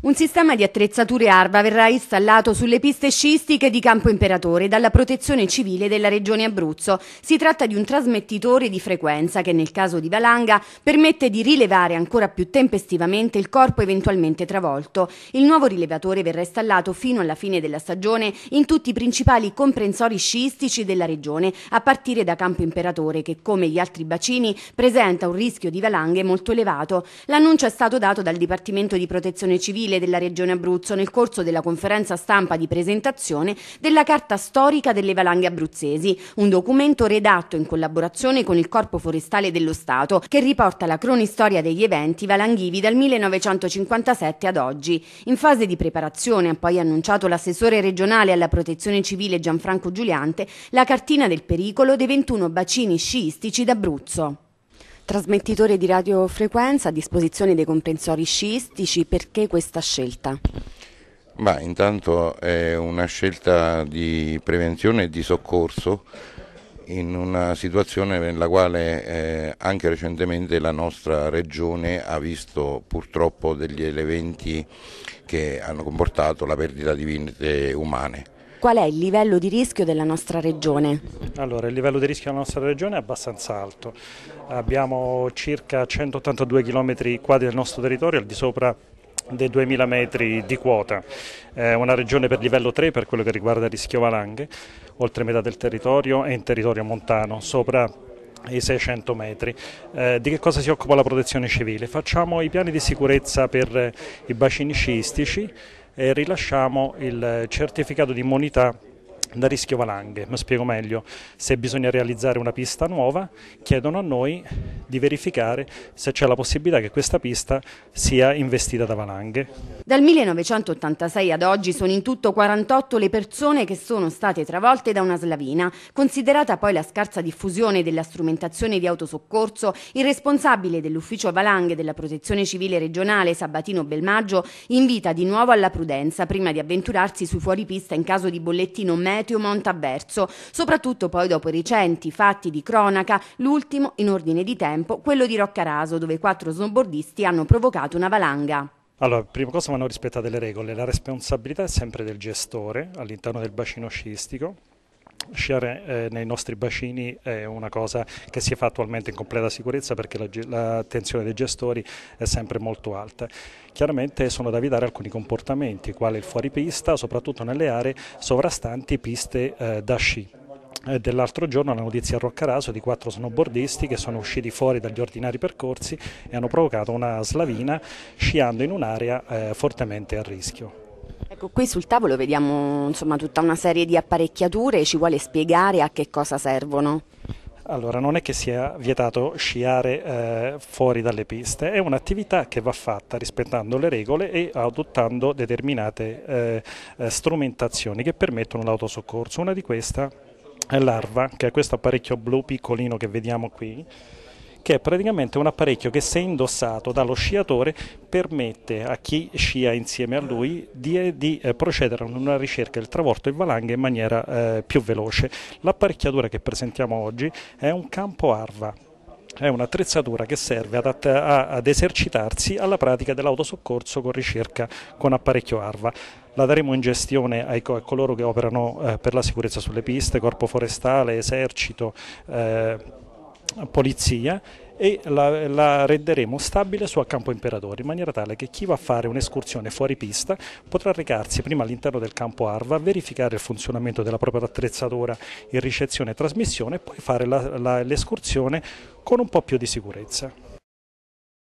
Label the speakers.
Speaker 1: Un sistema di attrezzature ARVA verrà installato sulle piste sciistiche di Campo Imperatore dalla Protezione Civile della Regione Abruzzo. Si tratta di un trasmettitore di frequenza che nel caso di valanga permette di rilevare ancora più tempestivamente il corpo eventualmente travolto. Il nuovo rilevatore verrà installato fino alla fine della stagione in tutti i principali comprensori sciistici della regione, a partire da Campo Imperatore che come gli altri bacini presenta un rischio di valanghe molto elevato. L'annuncio è stato dato dal Dipartimento di Protezione Civile Civile della Regione Abruzzo nel corso della conferenza stampa di presentazione della Carta Storica delle Valanghe Abruzzesi, un documento redatto in collaborazione con il Corpo Forestale dello Stato che riporta la cronistoria degli eventi valanghivi dal 1957 ad oggi. In fase di preparazione ha poi annunciato l'assessore regionale alla protezione civile Gianfranco Giuliante la cartina del pericolo dei 21 bacini sciistici d'Abruzzo. Trasmettitore di radiofrequenza a disposizione dei comprensori sciistici, perché questa scelta?
Speaker 2: Beh, intanto è una scelta di prevenzione e di soccorso in una situazione nella quale eh, anche recentemente la nostra regione ha visto purtroppo degli eventi che hanno comportato la perdita di vite umane. Qual è il livello di rischio della nostra regione? Allora, il livello di rischio della nostra regione è abbastanza alto. Abbiamo circa 182 km quadri del nostro territorio, al di sopra dei 2000 metri di quota, è una regione per livello 3 per quello che riguarda il rischio valanghe, oltre metà del territorio e in territorio montano, sopra i 600 metri. Eh, di che cosa si occupa la protezione civile? Facciamo i piani di sicurezza per i bacini sciistici, rilasciamo il certificato di immunità da rischio valanghe, mi spiego meglio, se bisogna realizzare una pista nuova chiedono a noi di verificare se c'è la possibilità che questa pista sia investita da valanghe.
Speaker 1: Dal 1986 ad oggi sono in tutto 48 le persone che sono state travolte da una slavina. Considerata poi la scarsa diffusione della strumentazione di autosoccorso, il responsabile dell'ufficio valanghe della protezione civile regionale Sabatino Belmaggio invita di nuovo alla prudenza prima di avventurarsi sui fuoripista in caso di bollettino meno Demetrio Montaverso, soprattutto poi dopo i recenti fatti di cronaca, l'ultimo in ordine di tempo, quello di Roccaraso, dove quattro snowboardisti hanno provocato una valanga.
Speaker 2: Allora, prima cosa vanno rispettate le regole, la responsabilità è sempre del gestore all'interno del bacino sciistico sciare eh, nei nostri bacini è una cosa che si fa attualmente in completa sicurezza perché la, la tensione dei gestori è sempre molto alta. Chiaramente sono da evitare alcuni comportamenti, quale il fuoripista, soprattutto nelle aree sovrastanti piste eh, da sci eh, dell'altro giorno la notizia a Roccaraso di quattro snowboardisti che sono usciti fuori dagli ordinari percorsi e hanno provocato una slavina sciando in un'area eh, fortemente a rischio.
Speaker 1: Ecco, qui sul tavolo vediamo insomma, tutta una serie di apparecchiature, ci vuole spiegare a che cosa servono?
Speaker 2: Allora, non è che sia vietato sciare eh, fuori dalle piste, è un'attività che va fatta rispettando le regole e adottando determinate eh, eh strumentazioni che permettono l'autosoccorso. Una di queste è l'arva, che è questo apparecchio blu piccolino che vediamo qui che è praticamente un apparecchio che se indossato dallo sciatore permette a chi scia insieme a lui di, eh, di eh, procedere a una ricerca del travorto e valanghe in maniera eh, più veloce. L'apparecchiatura che presentiamo oggi è un campo arva, è un'attrezzatura che serve ad, ad, esercitarsi alla pratica dell'autosoccorso con ricerca con apparecchio ARVA. La daremo in gestione ai a coloro che operano eh, per la sicurezza sulle piste, corpo forestale, esercito. Eh, polizia e la, la, renderemo stabile su Campo Imperatore in maniera tale che chi va a fare un'escursione fuori pista potrà recarsi prima all'interno del campo Arva, verificare il funzionamento della propria attrezzatura in ricezione e trasmissione e poi fare l'escursione con un po' più di sicurezza.